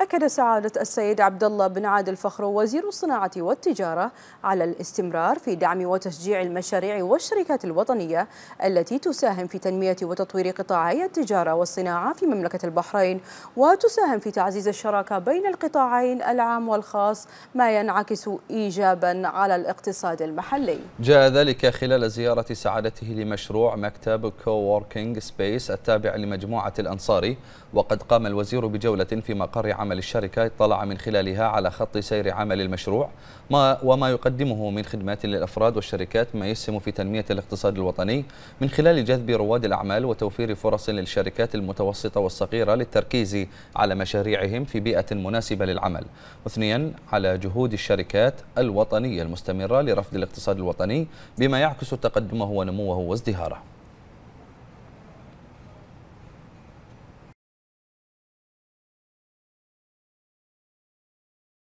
أكد سعادة السيد عبد الله بن عادل فخرو وزير الصناعة والتجارة على الاستمرار في دعم وتشجيع المشاريع والشركات الوطنية التي تساهم في تنمية وتطوير قطاعي التجارة والصناعة في مملكة البحرين وتساهم في تعزيز الشراكة بين القطاعين العام والخاص ما ينعكس إيجابا على الاقتصاد المحلي جاء ذلك خلال زيارة سعادته لمشروع مكتب كووركينج سبيس التابع لمجموعة الأنصاري وقد قام الوزير بجولة في مقر عمل عمل الشركة اطلع من خلالها على خط سير عمل المشروع ما وما يقدمه من خدمات للأفراد والشركات ما يسهم في تنمية الاقتصاد الوطني من خلال جذب رواد الأعمال وتوفير فرص للشركات المتوسطة والصغيرة للتركيز على مشاريعهم في بيئة مناسبة للعمل واثنيا على جهود الشركات الوطنية المستمرة لرفض الاقتصاد الوطني بما يعكس تقدمه ونموه وازدهاره